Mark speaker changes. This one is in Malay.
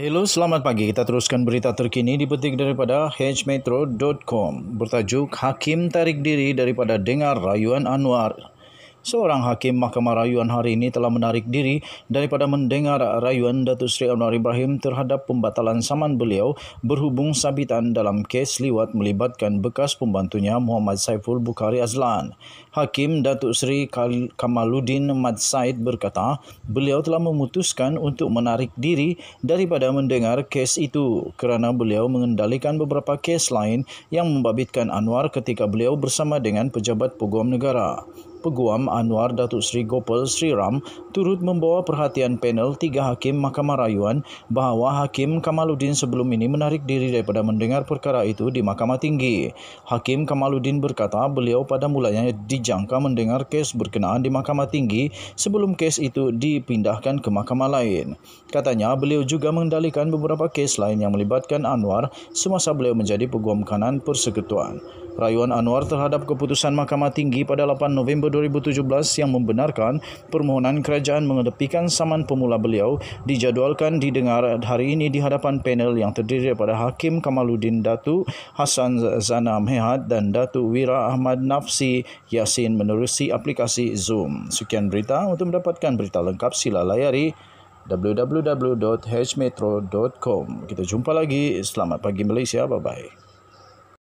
Speaker 1: Hello, selamat pagi. Kita teruskan berita terkini dipetik daripada hmetro.com bertajuk Hakim tarik diri daripada dengar rayuan Anwar. Seorang hakim Mahkamah Rayuan hari ini telah menarik diri daripada mendengar rayuan Datuk Seri Anwar Ibrahim terhadap pembatalan saman beliau berhubung sabitan dalam kes liwat melibatkan bekas pembantunya Muhammad Saiful Bukhari Azlan. Hakim Datuk Seri Kamaluddin Mad Said berkata beliau telah memutuskan untuk menarik diri daripada mendengar kes itu kerana beliau mengendalikan beberapa kes lain yang membabitkan Anwar ketika beliau bersama dengan pejabat peguam negara. Peguam Anwar Datuk Seri Gopal Sri Ram turut membawa perhatian panel tiga hakim Mahkamah Rayuan bahawa Hakim Kamaluddin sebelum ini menarik diri daripada mendengar perkara itu di Mahkamah Tinggi. Hakim Kamaluddin berkata beliau pada mulanya dijangka mendengar kes berkenaan di Mahkamah Tinggi sebelum kes itu dipindahkan ke mahkamah lain. Katanya beliau juga mengendalikan beberapa kes lain yang melibatkan Anwar semasa beliau menjadi peguam kanan persekutuan. Rayuan Anwar terhadap keputusan Mahkamah Tinggi pada 8 November 2017 yang membenarkan permohonan kerajaan mengedepikan saman pemula beliau dijadualkan didengar hari ini di hadapan panel yang terdiri daripada Hakim Kamaluddin Datu Hasan Zana Mehat dan Datu Wira Ahmad Nafsi Yasin menerusi aplikasi Zoom. Sekian berita. Untuk mendapatkan berita lengkap sila layari www.hmetro.com. Kita jumpa lagi. Selamat pagi Malaysia. Bye-bye.